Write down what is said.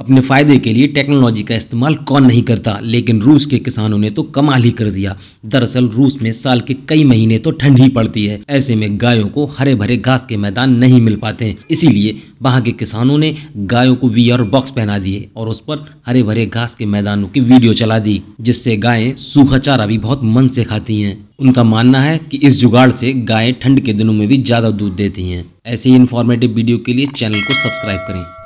अपने फ़ायदे के लिए टेक्नोलॉजी का इस्तेमाल कौन नहीं करता लेकिन रूस के किसानों ने तो कमाल ही कर दिया दरअसल रूस में साल के कई महीने तो ठंड ही पड़ती है ऐसे में गायों को हरे भरे घास के मैदान नहीं मिल पाते हैं इसीलिए वहाँ के किसानों ने गायों को वी और बॉक्स पहना दिए और उस पर हरे भरे घास के मैदानों की वीडियो चला दी जिससे गायें सूखा चारा भी बहुत मन से खाती हैं उनका मानना है कि इस जुगाड़ से गायें ठंड के दिनों में भी ज़्यादा दूध देती हैं ऐसे ही इन्फॉर्मेटिव वीडियो के लिए चैनल को सब्सक्राइब करें